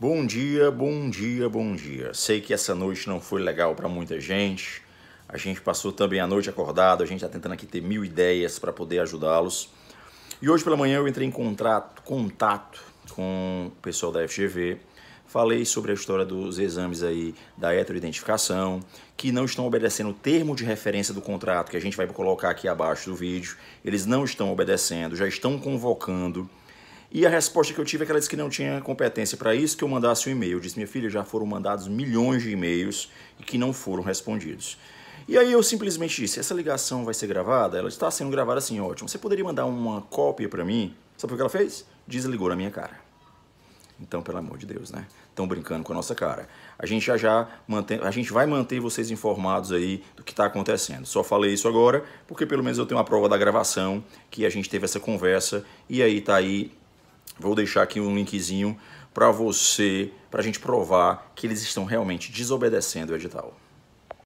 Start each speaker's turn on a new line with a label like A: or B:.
A: Bom dia, bom dia, bom dia. Sei que essa noite não foi legal para muita gente. A gente passou também a noite acordado, a gente está tentando aqui ter mil ideias para poder ajudá-los. E hoje pela manhã eu entrei em contrato, contato com o pessoal da FGV. Falei sobre a história dos exames aí da heteroidentificação, que não estão obedecendo o termo de referência do contrato, que a gente vai colocar aqui abaixo do vídeo. Eles não estão obedecendo, já estão convocando e a resposta que eu tive é que ela disse que não tinha competência para isso, que eu mandasse um e-mail. Eu disse, minha filha, já foram mandados milhões de e-mails e que não foram respondidos. E aí eu simplesmente disse, essa ligação vai ser gravada? Ela está sendo gravada assim, ótimo. Você poderia mandar uma cópia para mim? Sabe o que ela fez? Desligou na minha cara. Então, pelo amor de Deus, né? Estão brincando com a nossa cara. A gente já já mantém, a gente vai manter vocês informados aí do que está acontecendo. Só falei isso agora porque pelo menos eu tenho uma prova da gravação que a gente teve essa conversa e aí tá aí Vou deixar aqui um linkzinho para você, para a gente provar que eles estão realmente desobedecendo o edital.